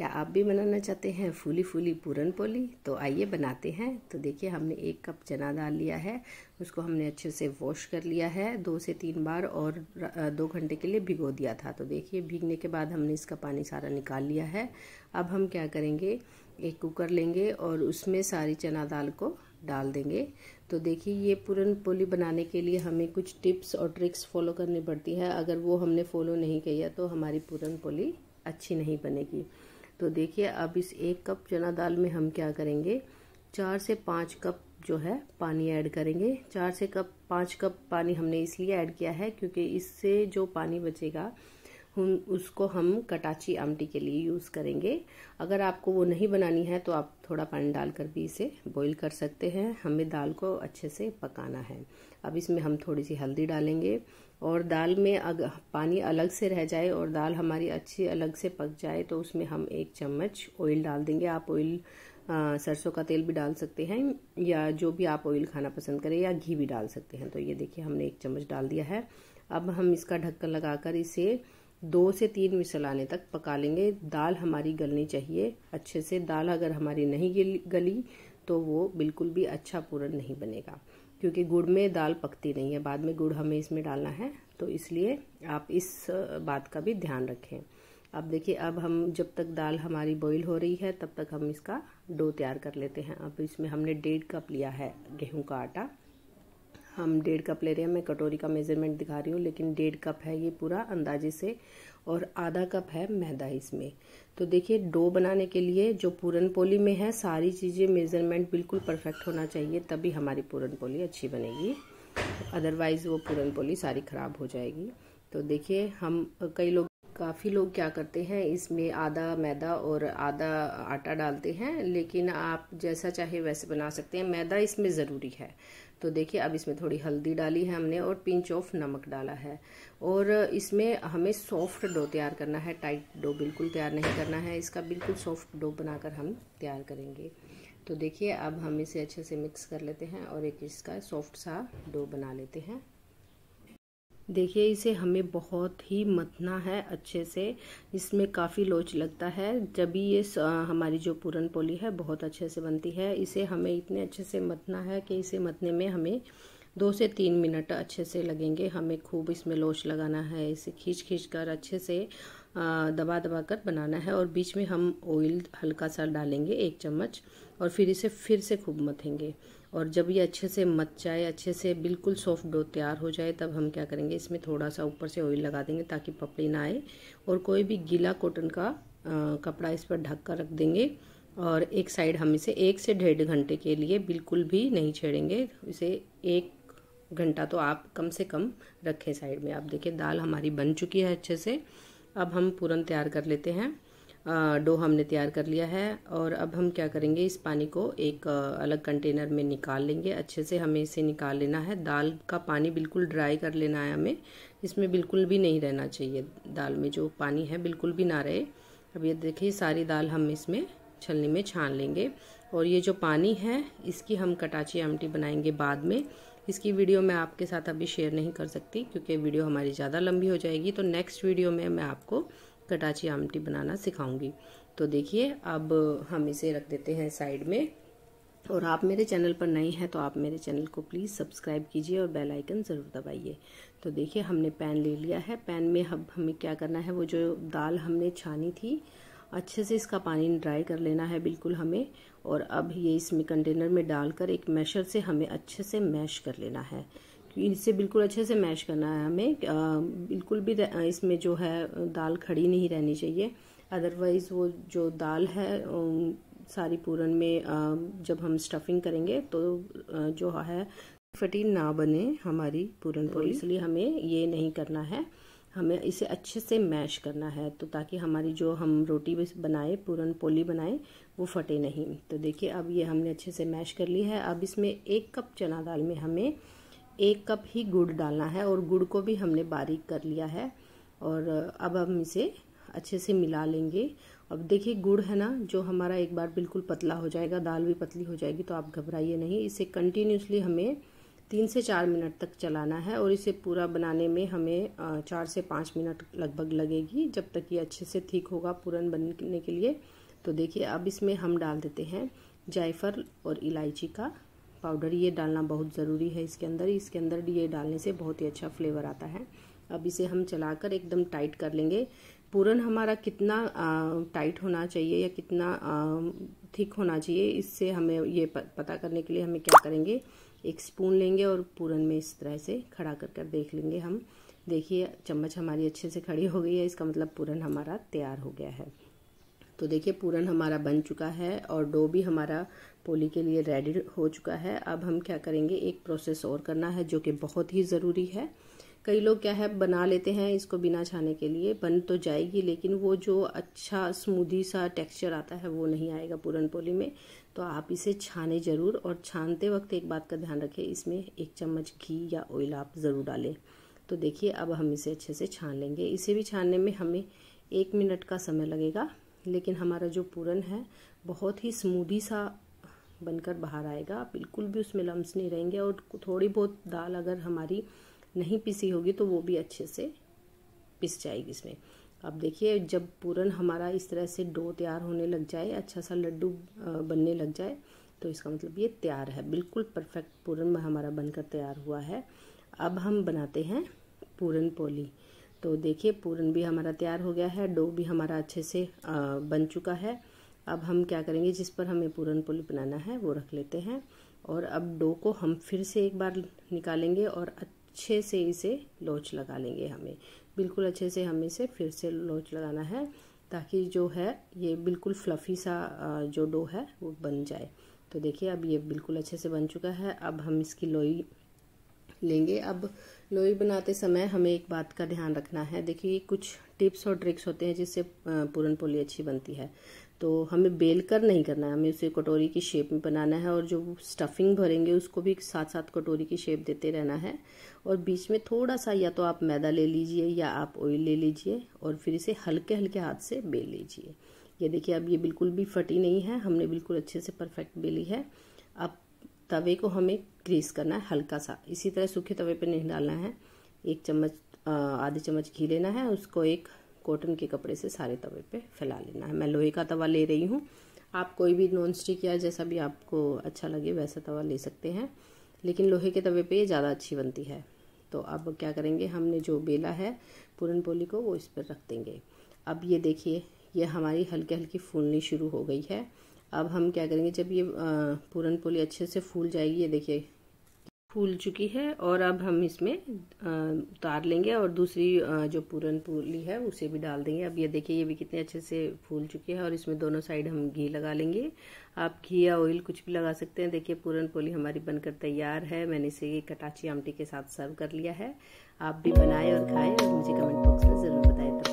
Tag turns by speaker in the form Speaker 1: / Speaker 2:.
Speaker 1: क्या आप भी बनाना चाहते हैं फूली फूली पूरन पोली तो आइए बनाते हैं तो देखिए हमने एक कप चना दाल लिया है उसको हमने अच्छे से वॉश कर लिया है दो से तीन बार और दो घंटे के लिए भिगो दिया था तो देखिए भीगने के बाद हमने इसका पानी सारा निकाल लिया है अब हम क्या करेंगे एक कुकर लेंगे और उसमें सारी चना दाल को डाल देंगे तो देखिए ये पूरन पोली बनाने के लिए हमें कुछ टिप्स और ट्रिक्स फॉलो करनी पड़ती है अगर वो हमने फॉलो नहीं किया तो हमारी पूरन पोली अच्छी नहीं बनेगी तो देखिए अब इस एक कप चना दाल में हम क्या करेंगे चार से पाँच कप जो है पानी ऐड करेंगे चार से कप पाँच कप पानी हमने इसलिए ऐड किया है क्योंकि इससे जो पानी बचेगा हम उसको हम कटाची आमटी के लिए यूज़ करेंगे अगर आपको वो नहीं बनानी है तो आप थोड़ा पानी डालकर भी इसे बॉईल कर सकते हैं हमें दाल को अच्छे से पकाना है अब इसमें हम थोड़ी सी हल्दी डालेंगे और दाल में अगर पानी अलग से रह जाए और दाल हमारी अच्छी अलग से पक जाए तो उसमें हम एक चम्मच ऑयल डाल देंगे आप ऑयल सरसों का तेल भी डाल सकते हैं या जो भी आप ऑयल खाना पसंद करें या घी भी डाल सकते हैं तो ये देखिए हमने एक चम्मच डाल दिया है अब हम इसका ढक्कन लगाकर इसे दो से तीन मिसल आने तक पका लेंगे दाल हमारी गलनी चाहिए अच्छे से दाल अगर हमारी नहीं गली तो वो बिल्कुल भी अच्छा पूरन नहीं बनेगा क्योंकि गुड़ में दाल पकती नहीं है बाद में गुड़ हमें इसमें डालना है तो इसलिए आप इस बात का भी ध्यान रखें अब देखिए अब हम जब तक दाल हमारी बॉईल हो रही है तब तक हम इसका डो तैयार कर लेते हैं अब इसमें हमने डेढ़ कप लिया है गेहूं का आटा हम डेढ़ कप ले रहे हैं मैं कटोरी का मेज़रमेंट दिखा रही हूँ लेकिन डेढ़ कप है ये पूरा अंदाजे से और आधा कप है मैदा इसमें तो देखिए डो बनाने के लिए जो पूरन पोली में है सारी चीज़ें मेज़रमेंट बिल्कुल परफेक्ट होना चाहिए तभी हमारी पूरन पोली अच्छी बनेगी अदरवाइज़ वो पूरन पोली सारी ख़राब हो जाएगी तो देखिए हम कई लोग काफ़ी लोग क्या करते हैं इसमें आधा मैदा और आधा आटा डालते हैं लेकिन आप जैसा चाहे वैसे बना सकते हैं मैदा इसमें ज़रूरी है तो देखिए अब इसमें थोड़ी हल्दी डाली है हमने और पिंच ऑफ नमक डाला है और इसमें हमें सॉफ्ट डो तैयार करना है टाइट डो बिल्कुल तैयार नहीं करना है इसका बिल्कुल सॉफ्ट डो बनाकर हम तैयार करेंगे तो देखिए अब हम इसे अच्छे से मिक्स कर लेते हैं और एक इसका सॉफ्ट सा डो बना लेते हैं देखिए इसे हमें बहुत ही मथना है अच्छे से इसमें काफ़ी लोच लगता है जब भी ये हमारी जो पूरन पोली है बहुत अच्छे से बनती है इसे हमें इतने अच्छे से मथना है कि इसे मथने में हमें दो से तीन मिनट अच्छे से लगेंगे हमें खूब इसमें लोच लगाना है इसे खींच खींच कर अच्छे से दबा दबा कर बनाना है और बीच में हम ऑयल हल्का सा डालेंगे एक चम्मच और फिर इसे फिर से खूब मथेंगे और जब ये अच्छे से मच जाए अच्छे से बिल्कुल सॉफ्ट डो तैयार हो जाए तब हम क्या करेंगे इसमें थोड़ा सा ऊपर से ऑयल लगा देंगे ताकि पपड़ी ना आए और कोई भी गीला कॉटन का आ, कपड़ा इस पर ढक कर रख देंगे और एक साइड हम इसे एक से डेढ़ घंटे के लिए बिल्कुल भी नहीं छेड़ेंगे इसे एक घंटा तो आप कम से कम रखें साइड में आप देखिए दाल हमारी बन चुकी है अच्छे से अब हम पूरन तैयार कर लेते हैं डो हमने तैयार कर लिया है और अब हम क्या करेंगे इस पानी को एक अलग कंटेनर में निकाल लेंगे अच्छे से हमें इसे निकाल लेना है दाल का पानी बिल्कुल ड्राई कर लेना है हमें इसमें बिल्कुल भी नहीं रहना चाहिए दाल में जो पानी है बिल्कुल भी ना रहे अब ये देखिए सारी दाल हम इसमें छलनी में छान लेंगे और ये जो पानी है इसकी हम कटाची आमटी बनाएंगे बाद में इसकी वीडियो मैं आपके साथ अभी शेयर नहीं कर सकती क्योंकि वीडियो हमारी ज़्यादा लंबी हो जाएगी तो नेक्स्ट वीडियो में मैं आपको कटाची आमटी बनाना सिखाऊंगी तो देखिए अब हम इसे रख देते हैं साइड में और आप मेरे चैनल पर नए हैं तो आप मेरे चैनल को प्लीज़ सब्सक्राइब कीजिए और बेल आइकन ज़रूर दबाइए तो देखिए हमने पैन ले लिया है पैन में अब हमें क्या करना है वो जो दाल हमने छानी थी अच्छे से इसका पानी ड्राई कर लेना है बिल्कुल हमें और अब ये इसमें कंटेनर में डालकर एक मैशर से हमें अच्छे से मैश कर लेना है इसे बिल्कुल अच्छे से मैश करना है हमें बिल्कुल भी इसमें जो है दाल खड़ी नहीं रहनी चाहिए अदरवाइज़ वो जो दाल है सारी पूरन में जब हम स्टफिंग करेंगे तो जो है फटी ना बने हमारी पूरन तो इसलिए हमें ये नहीं करना है हमें इसे अच्छे से मैश करना है तो ताकि हमारी जो हम रोटी बनाए पूरन पोली बनाए वो फटे नहीं तो देखिए अब ये हमने अच्छे से मैश कर ली है अब इसमें एक कप चना दाल में हमें एक कप ही गुड़ डालना है और गुड़ को भी हमने बारीक कर लिया है और अब हम इसे अच्छे से मिला लेंगे अब देखिए गुड़ है ना जो हमारा एक बार बिल्कुल पतला हो जाएगा दाल भी पतली हो जाएगी तो आप घबराइए नहीं इसे कंटिन्यूसली हमें तीन से चार मिनट तक चलाना है और इसे पूरा बनाने में हमें चार से पाँच मिनट लगभग लगेगी जब तक ये अच्छे से ठीक होगा पूरन बनने के लिए तो देखिए अब इसमें हम डाल देते हैं जायफल और इलायची का पाउडर ये डालना बहुत ज़रूरी है इसके अंदर इसके अंदर ये डालने से बहुत ही अच्छा फ्लेवर आता है अब इसे हम चलाकर एकदम टाइट कर लेंगे पूरन हमारा कितना आ, टाइट होना चाहिए या कितना आ, थिक होना चाहिए इससे हमें ये पता करने के लिए हमें क्या करेंगे एक स्पून लेंगे और पूरन में इस तरह से खड़ा कर कर देख लेंगे हम देखिए चम्मच हमारी अच्छे से खड़ी हो गई है इसका मतलब पूरन हमारा तैयार हो गया है तो देखिए पूरन हमारा बन चुका है और डो भी हमारा पोली के लिए रेडी हो चुका है अब हम क्या करेंगे एक प्रोसेस और करना है जो कि बहुत ही ज़रूरी है कई लोग क्या है बना लेते हैं इसको बिना छाने के लिए बन तो जाएगी लेकिन वो जो अच्छा स्मूदी सा टेक्सचर आता है वो नहीं आएगा पूरन पोली में तो आप इसे छाने ज़रूर और छानते वक्त एक बात का ध्यान रखें इसमें एक चम्मच घी या ऑयल आप ज़रूर डालें तो देखिए अब हम इसे अच्छे से छान लेंगे इसे भी छानने में हमें एक मिनट का समय लगेगा लेकिन हमारा जो पूरन है बहुत ही स्मूदी सा बनकर बाहर आएगा बिल्कुल भी उसमें लम्स नहीं रहेंगे और थोड़ी बहुत दाल अगर हमारी नहीं पिसी होगी तो वो भी अच्छे से पिस जाएगी इसमें अब देखिए जब पूरन हमारा इस तरह से डो तैयार होने लग जाए अच्छा सा लड्डू बनने लग जाए तो इसका मतलब ये तैयार है बिल्कुल परफेक्ट पूरन हमारा बनकर तैयार हुआ है अब हम बनाते हैं पूरन पोली तो देखिए पूरन भी हमारा तैयार हो गया है डो भी हमारा अच्छे से बन चुका है अब हम क्या करेंगे जिस पर हमें पूरन पुल बनाना है वो रख लेते हैं और अब डो को हम फिर से एक बार निकालेंगे और अच्छे से इसे लोच लगा लेंगे हमें बिल्कुल अच्छे से हमें इसे फिर से लोच लगाना है ताकि जो है ये बिल्कुल फ्लफ़ी सा जो डो है वो बन जाए तो देखिए अब ये बिल्कुल अच्छे से बन चुका है अब हम इसकी लोई लेंगे अब लोई बनाते समय हमें एक बात का ध्यान रखना है देखिए कुछ टिप्स और ट्रिक्स होते हैं जिससे पूरन पोली अच्छी बनती है तो हमें बेल कर नहीं करना है हमें उसे कटोरी की शेप में बनाना है और जो स्टफिंग भरेंगे उसको भी साथ साथ कटोरी की शेप देते रहना है और बीच में थोड़ा सा या तो आप मैदा ले लीजिए या आप ऑयल ले लीजिए और फिर इसे हल्के हल्के हाथ से बेल लीजिए ये देखिए अब ये बिल्कुल भी फटी नहीं है हमने बिल्कुल अच्छे से परफेक्ट बेली है तवे को हमें ग्रीस करना है हल्का सा इसी तरह सूखे तवे पर नहीं डालना है एक चम्मच आधे चम्मच घी लेना है उसको एक कॉटन के कपड़े से सारे तवे पे फैला लेना है मैं लोहे का तवा ले रही हूँ आप कोई भी नॉन स्टिक या जैसा भी आपको अच्छा लगे वैसा तवा ले सकते हैं लेकिन लोहे के तवे पे ये ज़्यादा अच्छी बनती है तो अब क्या करेंगे हमने जो बेला है पूरन पोली को वो इस पर रख देंगे अब ये देखिए ये हमारी हल्की हल्की फूलनी शुरू हो गई है अब हम क्या करेंगे जब ये पूरन पोली अच्छे से फूल जाएगी ये देखिए फूल चुकी है और अब हम इसमें उतार लेंगे और दूसरी जो पूरन पोली है उसे भी डाल देंगे अब ये देखिए ये भी कितने अच्छे से फूल चुकी है और इसमें दोनों साइड हम घी लगा लेंगे आप घी या ऑयल कुछ भी लगा सकते हैं देखिए पूरन पोली हमारी बनकर तैयार है मैंने इसे कटाची आमटी के साथ सर्व कर लिया है आप भी बनाए और खाएं और मुझे कमेंट बॉक्स में ज़रूर बताएं